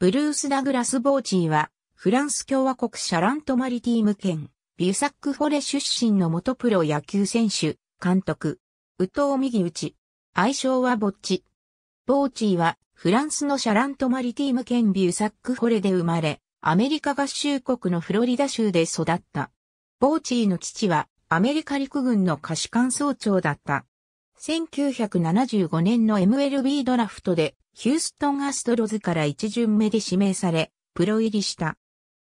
ブルース・ダグラス・ボーチーは、フランス共和国シャラント・マリティーム県、ビュサック・フォレ出身の元プロ野球選手、監督、ウ・藤右打ち、愛称はボッチ。ボーチーは、フランスのシャラント・マリティーム県ビュサック・フォレで生まれ、アメリカ合衆国のフロリダ州で育った。ボーチーの父は、アメリカ陸軍の歌手・官総長だった。1975年の MLB ドラフトでヒューストンアストロズから一巡目で指名され、プロ入りした。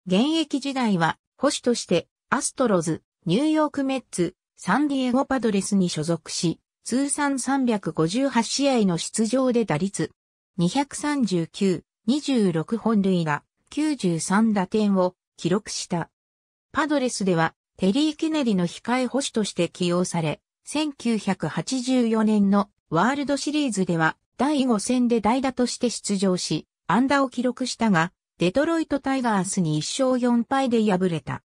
現役時代は保守としてアストロズ、ニューヨークメッツ、サンディエゴパドレスに所属し、通算358試合の出場で打率239、26本塁打、93打点を記録した。パドレスではテリー・ケネディの控え保守として起用され、1984年のワールドシリーズでは第5戦で代打として出場し、安打を記録したが、デトロイトタイガースに1勝4敗で敗れた。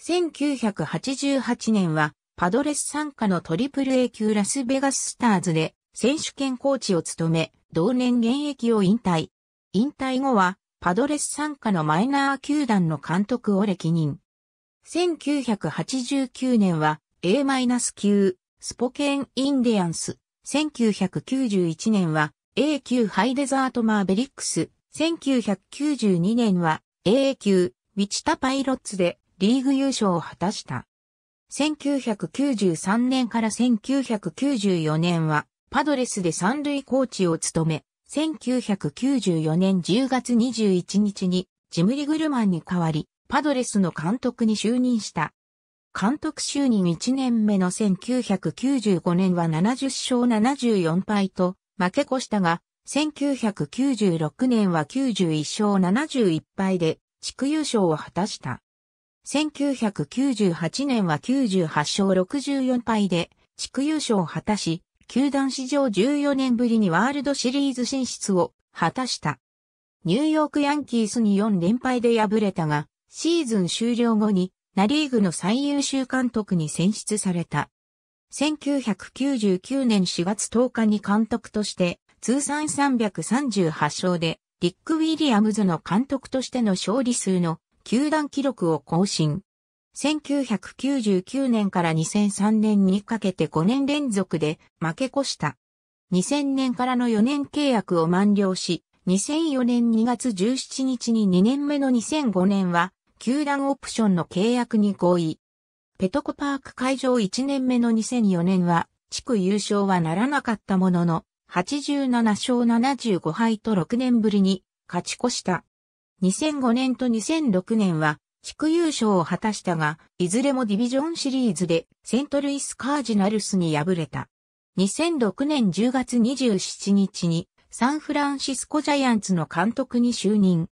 1988年はパドレス参加のトリプル A 級ラスベガススターズで選手権コーチを務め、同年現役を引退。引退後はパドレス参加のマイナー球団の監督を歴任。1989年は A- 級スポケン・インディアンス、1991年は A 級ハイデザート・マーベリックス、1992年は A 級ウィチタ・パイロッツでリーグ優勝を果たした。1993年から1994年はパドレスで三塁コーチを務め、1994年10月21日にジムリグルマンに代わり、パドレスの監督に就任した。監督就任1年目の1995年は70勝74敗と負け越したが、1996年は91勝71敗で地区優勝を果たした。1998年は98勝64敗で地区優勝を果たし、球団史上14年ぶりにワールドシリーズ進出を果たした。ニューヨークヤンキースに4連敗で敗れたが、シーズン終了後にナリーグの最優秀監督に選出された。1999年4月10日に監督として、通算338勝で、リック・ウィリアムズの監督としての勝利数の球団記録を更新。1999年から2003年にかけて5年連続で負け越した。2000年からの4年契約を満了し、2004年2月17日に2年目の2005年は球団オプションの契約に合意。ペトコパーク会場1年目の2004年は、地区優勝はならなかったものの、87勝75敗と6年ぶりに勝ち越した。2005年と2006年は地区優勝を果たしたが、いずれもディビジョンシリーズでセントルイスカージナルスに敗れた。2006年10月27日にサンフランシスコジャイアンツの監督に就任。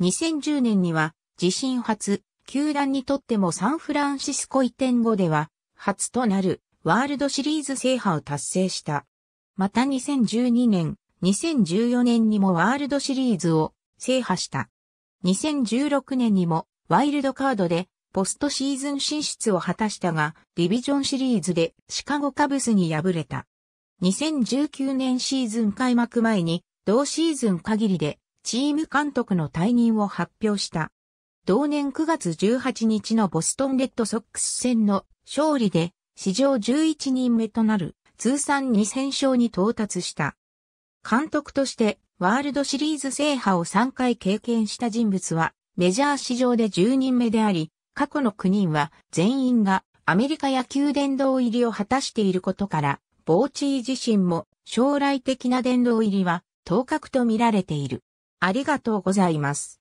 2010年には自身初、球団にとってもサンフランシスコ移転後では、初となるワールドシリーズ制覇を達成した。また2012年、2014年にもワールドシリーズを制覇した。2016年にもワイルドカードでポストシーズン進出を果たしたが、ディビジョンシリーズでシカゴカブスに敗れた。2019年シーズン開幕前に、同シーズン限りでチーム監督の退任を発表した。同年9月18日のボストンレッドソックス戦の勝利で史上11人目となる通算2000勝に到達した。監督としてワールドシリーズ制覇を3回経験した人物はメジャー史上で10人目であり、過去の9人は全員がアメリカ野球殿堂入りを果たしていることから、ボーチー自身も将来的な殿堂入りは当確と見られている。ありがとうございます。